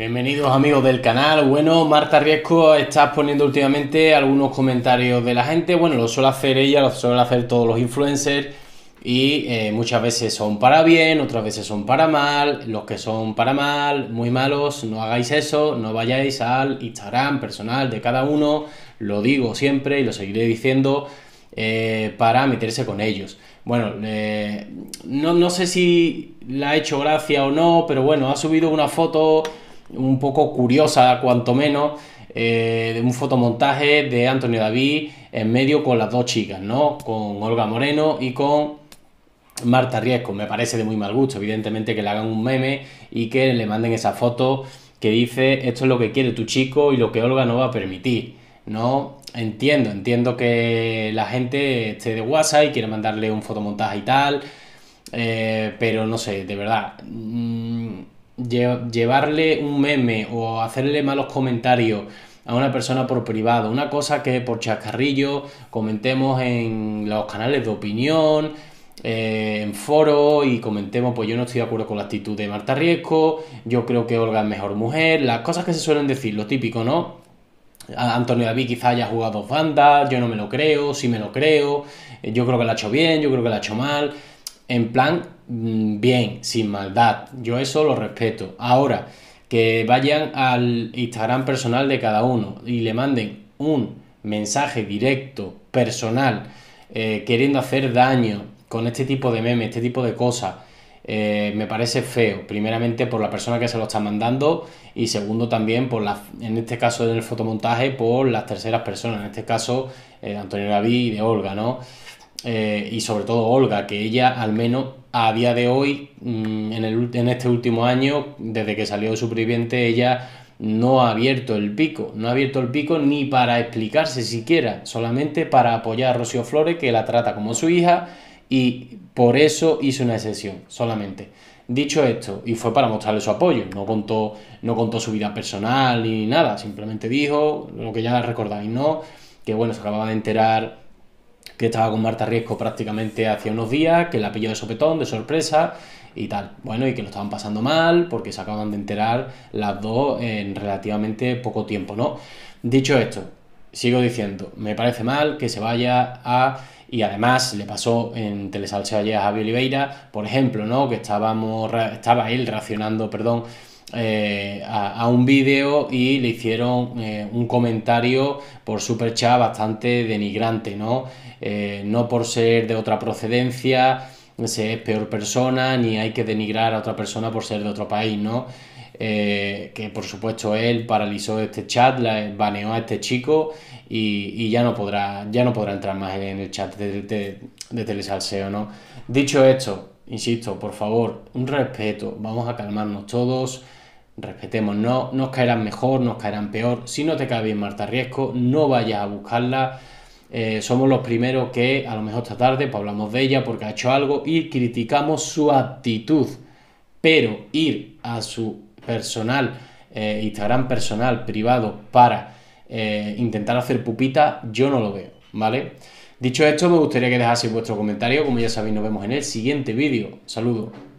Bienvenidos amigos del canal. Bueno, Marta Riesco está poniendo últimamente algunos comentarios de la gente. Bueno, lo suele hacer ella, lo suele hacer todos los influencers. Y eh, muchas veces son para bien, otras veces son para mal. Los que son para mal, muy malos, no hagáis eso, no vayáis al Instagram personal de cada uno. Lo digo siempre y lo seguiré diciendo eh, para meterse con ellos. Bueno, eh, no, no sé si la ha hecho gracia o no, pero bueno, ha subido una foto un poco curiosa, cuanto menos, eh, de un fotomontaje de Antonio David en medio con las dos chicas, ¿no? Con Olga Moreno y con Marta Riesco. Me parece de muy mal gusto, evidentemente, que le hagan un meme y que le manden esa foto que dice esto es lo que quiere tu chico y lo que Olga no va a permitir, ¿no? Entiendo, entiendo que la gente esté de WhatsApp y quiere mandarle un fotomontaje y tal, eh, pero no sé, de verdad. Mm, llevarle un meme o hacerle malos comentarios a una persona por privado, una cosa que por chascarrillo comentemos en los canales de opinión, eh, en foro y comentemos, pues yo no estoy de acuerdo con la actitud de Marta Riesco, yo creo que Olga es mejor mujer, las cosas que se suelen decir, lo típico, ¿no? Antonio David quizá haya jugado dos bandas, yo no me lo creo, sí me lo creo, eh, yo creo que la ha hecho bien, yo creo que la ha hecho mal en plan mm, bien, sin maldad. Yo eso lo respeto. Ahora, que vayan al Instagram personal de cada uno y le manden un mensaje directo, personal, eh, queriendo hacer daño con este tipo de memes, este tipo de cosas, eh, me parece feo. Primeramente por la persona que se lo está mandando y segundo también por la, en este caso en el fotomontaje, por las terceras personas, en este caso eh, Antonio David y de Olga, ¿no? Eh, y sobre todo Olga, que ella al menos a día de hoy, mm, en, este último año, desde que salió Superviviente, ella no ha abierto el pico, no ha abierto el pico ni para explicarse siquiera, solamente para apoyar a Rocío Flores, que la trata como su hija, y por eso hizo una excepción, solamente. Dicho esto, y fue para mostrarle su apoyo, no contó, no contó su vida personal ni nada, simplemente dijo lo que ya recordáis, ¿no? Que bueno, se acababa de enterar que estaba con Marta Riesco prácticamente hace unos días, que la pilló de sopetón, de sorpresa y tal. Bueno, y que lo estaban pasando mal porque se acaban de enterar las dos en relativamente poco tiempo, ¿no? Dicho esto, sigo diciendo, me parece mal que se vaya a... Y además le pasó en Telesalseo ayer a Javi Oliveira, por ejemplo, ¿no? Que estábamos, estaba él racionando, perdón, eh, a, un vídeo y le hicieron eh, un comentario por super chat bastante denigrante, ¿no? Eh, no por ser de otra procedencia, se es peor persona, ni hay que denigrar a otra persona por ser de otro país, ¿no? que por supuesto él paralizó este chat, baneó a este chico y, ya no podrá, ya no podrá entrar más en el chat de, de, de Telesalseo, ¿no? Dicho esto, insisto, por favor, un respeto, vamos a calmarnos todos respetemos, no nos caerán mejor, nos caerán peor. Si no te cae bien Marta Riesco, no vayas a buscarla. Eh, somos los primeros que a lo mejor esta tarde pues hablamos de ella porque ha hecho algo y criticamos su actitud. Pero ir a su personal, eh, Instagram personal, privado, para eh, intentar hacer pupita, yo no lo veo, ¿vale? Dicho esto, me gustaría que dejaseis vuestro comentario. Como ya sabéis, nos vemos en el siguiente vídeo. Saludos.